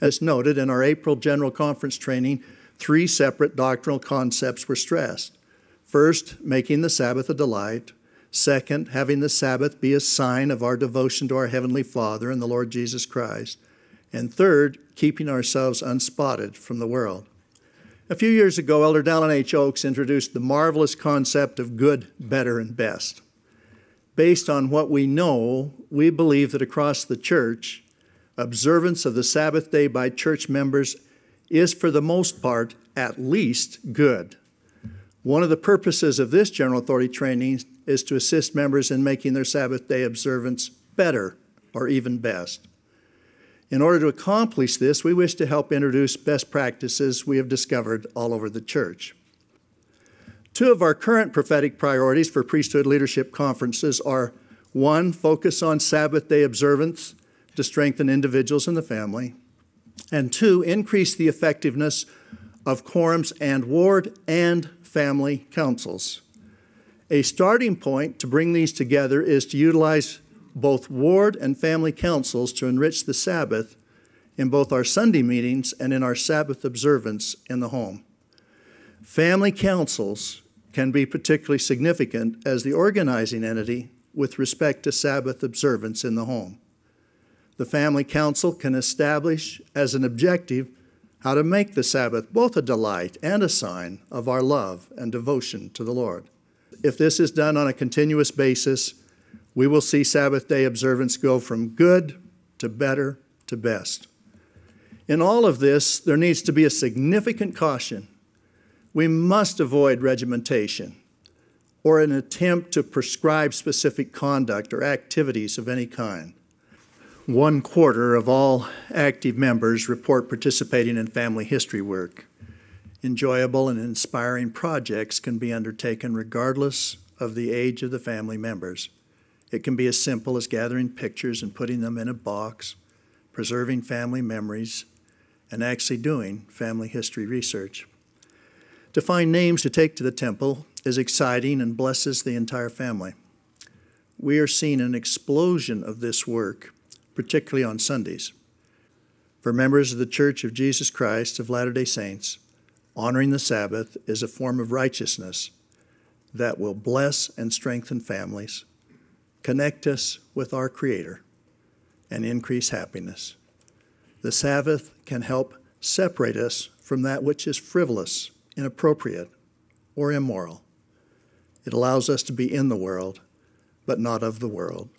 As noted in our April General Conference training, three separate doctrinal concepts were stressed. First, making the Sabbath a delight. Second, having the Sabbath be a sign of our devotion to our Heavenly Father and the Lord Jesus Christ. And third, keeping ourselves unspotted from the world. A few years ago, Elder Dallin H. Oaks introduced the marvelous concept of good, better, and best. Based on what we know, we believe that across the church, observance of the Sabbath day by church members is, for the most part, at least good. One of the purposes of this general authority training is to assist members in making their Sabbath day observance better or even best. In order to accomplish this, we wish to help introduce best practices we have discovered all over the church. Two of our current prophetic priorities for priesthood leadership conferences are one, focus on Sabbath day observance to strengthen individuals and the family. And two, increase the effectiveness of quorums and ward and family councils. A starting point to bring these together is to utilize both ward and family councils to enrich the Sabbath in both our Sunday meetings and in our Sabbath observance in the home. Family councils can be particularly significant as the organizing entity with respect to Sabbath observance in the home the family council can establish as an objective how to make the Sabbath both a delight and a sign of our love and devotion to the Lord. If this is done on a continuous basis, we will see Sabbath day observance go from good to better to best. In all of this, there needs to be a significant caution. We must avoid regimentation or an attempt to prescribe specific conduct or activities of any kind one quarter of all active members report participating in family history work. Enjoyable and inspiring projects can be undertaken regardless of the age of the family members. It can be as simple as gathering pictures and putting them in a box, preserving family memories, and actually doing family history research. To find names to take to the temple is exciting and blesses the entire family. We are seeing an explosion of this work particularly on Sundays. For members of the Church of Jesus Christ of Latter day Saints, honoring the Sabbath is a form of righteousness that will bless and strengthen families, connect us with our Creator, and increase happiness. The Sabbath can help separate us from that which is frivolous, inappropriate, or immoral. It allows us to be in the world, but not of the world.